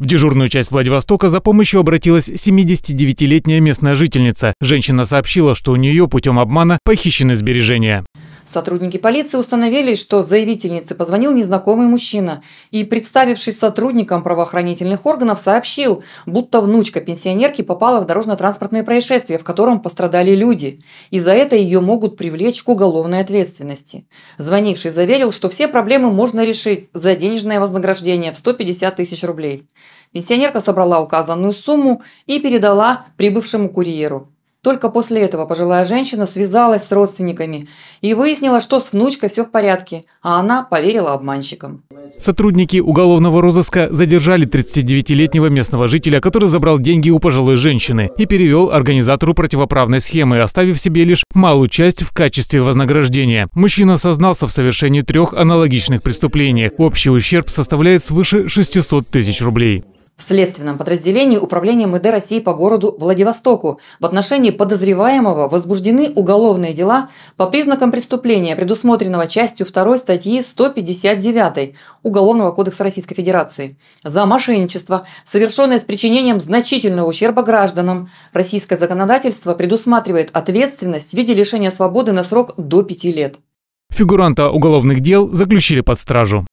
В дежурную часть Владивостока за помощью обратилась 79-летняя местная жительница. Женщина сообщила, что у нее путем обмана похищены сбережения. Сотрудники полиции установили, что заявительнице позвонил незнакомый мужчина и, представившись сотрудником правоохранительных органов, сообщил, будто внучка пенсионерки попала в дорожно-транспортное происшествие, в котором пострадали люди, и за это ее могут привлечь к уголовной ответственности. Звонивший заверил, что все проблемы можно решить за денежное вознаграждение в 150 тысяч рублей. Пенсионерка собрала указанную сумму и передала прибывшему курьеру. Только после этого пожилая женщина связалась с родственниками и выяснила, что с внучкой все в порядке, а она поверила обманщикам. Сотрудники уголовного розыска задержали 39-летнего местного жителя, который забрал деньги у пожилой женщины и перевел организатору противоправной схемы, оставив себе лишь малую часть в качестве вознаграждения. Мужчина сознался в совершении трех аналогичных преступлений. Общий ущерб составляет свыше 600 тысяч рублей в следственном подразделении Управления МВД России по городу Владивостоку в отношении подозреваемого возбуждены уголовные дела по признакам преступления, предусмотренного частью 2 статьи 159 Уголовного кодекса Российской Федерации за мошенничество, совершенное с причинением значительного ущерба гражданам. Российское законодательство предусматривает ответственность в виде лишения свободы на срок до 5 лет. Фигуранта уголовных дел заключили под стражу.